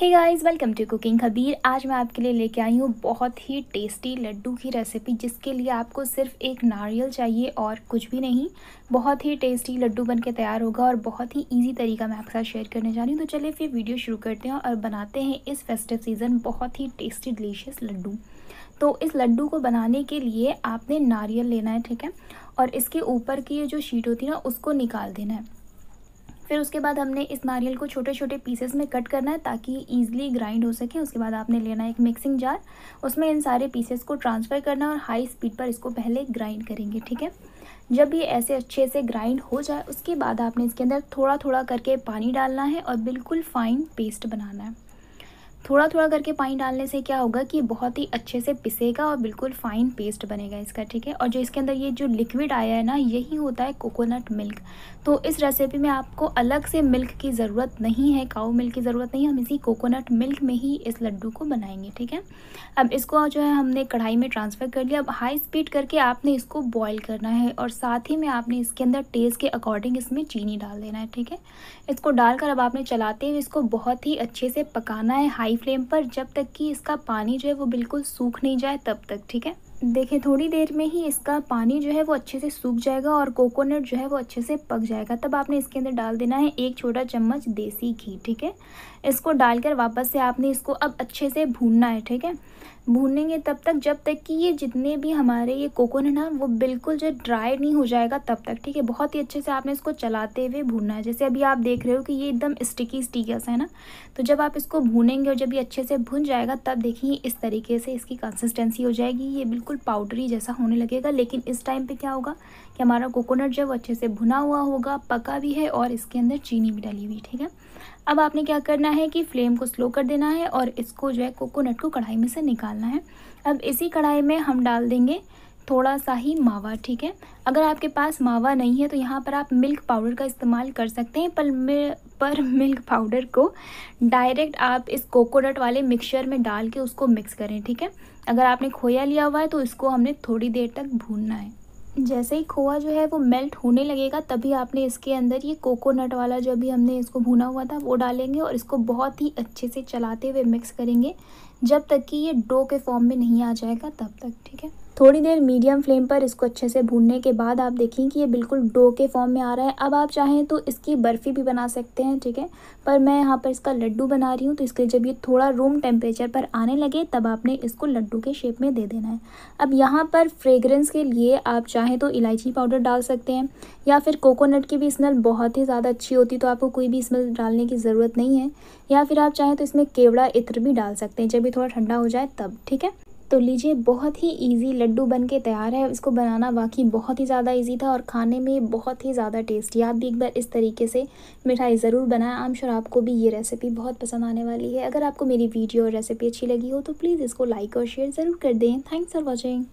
hey guys welcome to cooking खबीर आज मैं आपके लिए लेके आई हूँ बहुत ही टेस्टी लड्डू की रेसिपी जिसके लिए आपको सिर्फ एक नारियल चाहिए और कुछ भी नहीं बहुत ही टेस्टी लड्डू बन के तैयार होगा और बहुत ही इजी तरीका मैं आपके साथ शेयर करने जा रही हूँ तो चलिए फिर वीडियो शुरू करते हैं और बनाते हैं इस फेस्टिव सीज़न बहुत ही टेस्टी डिलीशियस लड्डू तो इस लड्डू को बनाने के लिए आपने नारियल लेना है ठीक है और इसके ऊपर की ये जो शीट होती है ना उसको निकाल देना है फिर उसके बाद हमने इस नारियल को छोटे छोटे पीसेस में कट करना है ताकि ईजिली ग्राइंड हो सके उसके बाद आपने लेना है एक मिक्सिंग जार उसमें इन सारे पीसेस को ट्रांसफ़र करना है और हाई स्पीड पर इसको पहले ग्राइंड करेंगे ठीक है जब ये ऐसे अच्छे से ग्राइंड हो जाए उसके बाद आपने इसके अंदर थोड़ा थोड़ा करके पानी डालना है और बिल्कुल फ़ाइन पेस्ट बनाना है थोड़ा थोड़ा करके पानी डालने से क्या होगा कि बहुत ही अच्छे से पिसेगा और बिल्कुल फाइन पेस्ट बनेगा इसका ठीक है और जो इसके अंदर ये जो लिक्विड आया है ना यही होता है कोकोनट मिल्क तो इस रेसिपी में आपको अलग से मिल्क की ज़रूरत नहीं है काऊ मिल्क की ज़रूरत नहीं हम इसी कोकोनट मिल्क में ही इस लड्डू को बनाएंगे ठीक है अब इसको जो है हमने कढ़ाई में ट्रांसफ़र कर लिया अब हाई स्पीड करके आपने इसको बॉयल करना है और साथ ही में आपने इसके अंदर टेस्ट के अकॉर्डिंग इसमें चीनी डाल देना है ठीक है इसको डालकर अब आपने चलाते हुए इसको बहुत ही अच्छे से पकाना है हाई हाई फ्लेम पर जब तक कि इसका पानी जो है वो बिल्कुल सूख नहीं जाए तब तक ठीक है देखें थोड़ी देर में ही इसका पानी जो है वो अच्छे से सूख जाएगा और कोकोनट जो है वो अच्छे से पक जाएगा तब आपने इसके अंदर डाल देना है एक छोटा चम्मच देसी घी ठीक है इसको डालकर वापस से आपने इसको अब अच्छे से भूनना है ठीक है भूनेंगे तब तक जब तक कि ये जितने भी हमारे ये कोकोनट है वो बिल्कुल जो ड्राई नहीं हो जाएगा तब तक ठीक है बहुत ही अच्छे से आपने इसको चलाते हुए भूनना है जैसे अभी आप देख रहे हो कि ये एकदम स्टिकी स्टिकस है ना तो जब आप इसको भूनेंगे और जब ये अच्छे से भुन जाएगा तब देखिए इस तरीके से इसकी कंसिस्टेंसी हो जाएगी ये बिल्कुल पाउडरी जैसा होने लगेगा लेकिन इस टाइम पर क्या होगा कि हमारा कोकोनट जब अच्छे से भुना हुआ होगा पका भी है और इसके अंदर चीनी भी डली हुई ठीक है अब आपने क्या करना है कि फ्लेम को स्लो कर देना है और इसको जो है कोकोनट को कढ़ाई में से निकालना है अब इसी कढ़ाई में हम डाल देंगे थोड़ा सा ही मावा ठीक है अगर आपके पास मावा नहीं है तो यहाँ पर आप मिल्क पाउडर का इस्तेमाल कर सकते हैं पर मिल, पर मिल्क पाउडर को डायरेक्ट आप इस कोकोनट वाले मिक्सचर में डाल के उसको मिक्स करें ठीक है अगर आपने खोया लिया हुआ है तो इसको हमने थोड़ी देर तक भूनना है जैसे ही खोआ जो है वो मेल्ट होने लगेगा तभी आपने इसके अंदर ये कोकोनट वाला जो अभी हमने इसको भुना हुआ था वो डालेंगे और इसको बहुत ही अच्छे से चलाते हुए मिक्स करेंगे जब तक कि ये डो के फॉर्म में नहीं आ जाएगा तब तक ठीक है थोड़ी देर मीडियम फ्लेम पर इसको अच्छे से भूनने के बाद आप देखें कि ये बिल्कुल डो के फॉर्म में आ रहा है अब आप चाहें तो इसकी बर्फ़ी भी बना सकते हैं ठीक है पर मैं यहाँ पर इसका लड्डू बना रही हूँ तो इसके जब ये थोड़ा रूम टेम्परेचर पर आने लगे तब आपने इसको लड्डू के शेप में दे देना है अब यहाँ पर फ्रेगरेंस के लिए आप चाहें तो इलायची पाउडर डाल सकते हैं या फिर कोकोनट की भी स्मेल बहुत ही ज़्यादा अच्छी होती तो आपको कोई भी स्मेल डालने की ज़रूरत नहीं है या फिर आप चाहें तो इसमें केवड़ा इत्र भी डाल सकते हैं जब भी थोड़ा ठंडा हो जाए तब ठीक है तो लीजिए बहुत ही ईजी लड्डू बन के तैयार है इसको बनाना वाकई बहुत ही ज़्यादा ईजी था और खाने में बहुत ही ज़्यादा टेस्टी आप भी एक बार इस तरीके से मिठाई ज़रूर बनाएं आम एम श्योर आपको भी ये रेसिपी बहुत पसंद आने वाली है अगर आपको मेरी वीडियो और रेसिपी अच्छी लगी हो तो प्लीज़ इसको लाइक और शेयर ज़रूर कर दें थैंक्स फॉर वॉचिंग